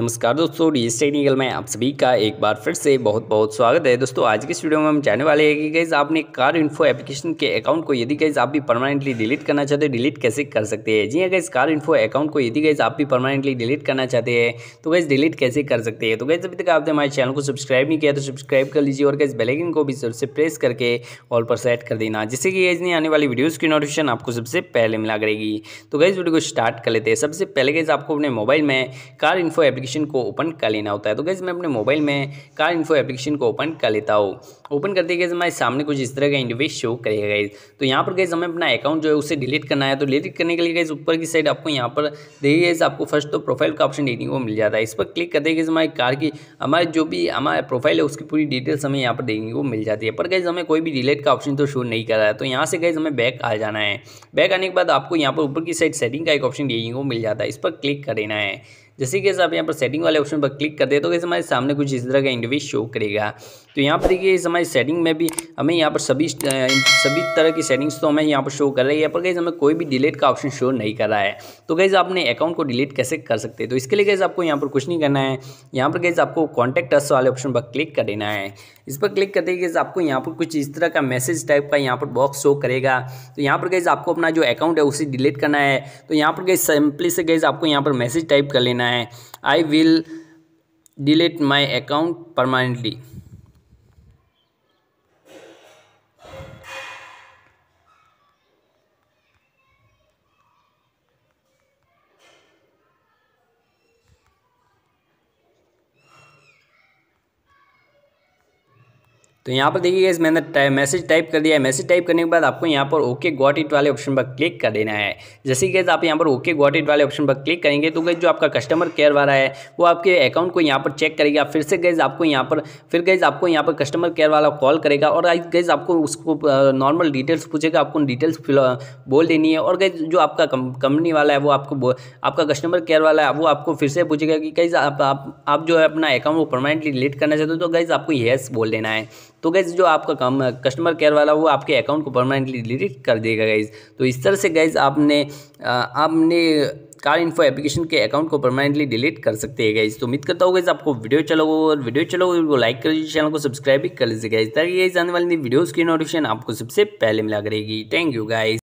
नमस्कार दोस्तों digit technical में आप सभी का एक बार फिर से बहुत बहुत स्वागत है दोस्तों आज के इस वीडियो में हम जानने वाले हैं कि गैज़ आपने कार इन्फो एप्लीकेशन के अकाउंट को यदि गैज़ आप भी परमानेंटली डिलीट करना चाहते हो डिलीट कैसे कर सकते हैं जी हाँ इस कार इन्फो अकाउंट को यदि गैज़ आप भी परमानेंटली डिलीट करना चाहते हैं तो गैस डिलीट कैसे कर सकते हैं तो गैज़ अभी तक आपने हमारे चैनल को सब्सक्राइब नहीं किया तो सब्सक्राइब कर लीजिए और गैस बेलेकिन को भी सबसे प्रेस करके ऑल पर सेट कर देना जिससे कि गैज़ नहीं आने वाली वीडियोज़ की नोटिफिकेशन आपको सबसे पहले मिला करेगी तो गैज़ वीडियो को स्टार्ट कर लेते हैं सबसे पहले गैज़ आपको अपने मोबाइल में कार इन्फो एप्लीकेशन एप्लीकेशन को ओपन कर लेना होता है तो गैस मैं अपने मोबाइल में कार इन्फो एप्लीकेशन को ओपन कर लेता हूँ ओपन करते गए हमारे सामने कुछ इस तरह का इंटरफेस शो करेगा गाइज तो यहाँ पर गैस हमें अपना अकाउंट जो है उसे डिलीट करना है तो डिलीट करने के लिए गैस ऊपर की साइड आपको यहाँ पर देखिए गैस आपको फर्स्ट तो प्रोफाइल का ऑप्शन देखने को मिल जाता है इस पर क्लिक करते गए हमारी कार की हमारे जो भी हमारा प्रोफाइल है उसकी पूरी डिटेल्स हमें यहाँ पर देखने को मिल जाती है पर गैस हमें कोई भी डिलीट का ऑप्शन तो शो नहीं कर रहा है तो यहाँ से गैस हमें बैक आ जाना है बैक आने के बाद आपको यहाँ पर ऊपर की साइड सेटिंग का एक ऑप्शन देखने को मिल जाता है इस पर क्लिक कर देना है जैसे कि आप यहाँ पर सेटिंग वाले ऑप्शन पर क्लिक कर दे तो कैसे हमारे सामने कुछ इस तरह का इंटरव्यू शो करेगा तो यहाँ पर देखिए इस हमारे सेटिंग में भी हमें यहाँ पर सभी सभी तरह की सेटिंग्स तो हमें यहाँ पर शो कर रही है यहाँ पर कैसे हमें कोई भी डिलीट का ऑप्शन शो नहीं कर रहा है तो आप आपने अकाउंट को डिलीट कैसे कर सकते हैं तो इसके लिए कैसे आपको यहाँ पर कुछ नहीं करना है यहाँ पर कैसे आपको कॉन्टैक्ट अस वाले ऑप्शन पर क्लिक कर देना है इस पर क्लिक करते ही आपको यहाँ पर कुछ इस तरह का मैसेज टाइप का यहाँ पर बॉक्स शो करेगा तो यहाँ पर कैसे आपको अपना जो अकाउंट है उसे डिलीट करना है तो यहाँ पर कैसे सिंपली से कैसे आपको यहाँ पर मैसेज टाइप कर लेना है है I will delete my account permanently तो यहाँ पर देखिए इस मैंने मैसेज टाइप कर दिया है मैसेज टाइप करने के बाद आपको यहाँ पर ओके गॉट इट वाले ऑप्शन पर क्लिक कर देना है जैसे कि आप यहाँ पर ओके गॉट इट वाले ऑप्शन पर क्लिक करेंगे तो गैस जो आपका कस्टमर केयर वाला है वो आपके अकाउंट को यहाँ पर चेक करेगा फिर से गैज आपको यहाँ पर फिर गैज आपको यहाँ पर कस्टमर केयर वाला कॉल करेगा और गैज आपको उसको नॉर्मल डिटेल्स पूछेगा आपको डिटेल्स बोल देनी है और गैज जो आपका कंपनी वाला है वो आपको आपका कस्टमर केयर वाला है वो आपको फिर से पूछेगा कि गैस आप, आप, जो है अपना अकाउंट वो परमानेंटली डिलीट करना चाहते हो तो गैज आपको येस बोल देना है तो गैज़ जो आपका काम कस्टमर केयर वाला वो आपके अकाउंट को परमानेंटली डिलीट कर देगा गैज़ तो इस तरह से गैज़ आपने आपने कार इन्फो एप्लीकेशन के अकाउंट को परमानेंटली डिलीट कर सकते हैं गाइज तो उम्मीद करता हूँ गैस आपको वीडियो चलोगे अच्छा और वीडियो चलोगे वो लाइक कर लीजिए चैनल को सब्सक्राइब भी कर लीजिए गैज़ ताकि ये आने वाली वीडियोज़ की नोटिफिकेशन आपको सबसे पहले मिला करेगी थैंक यू गाइज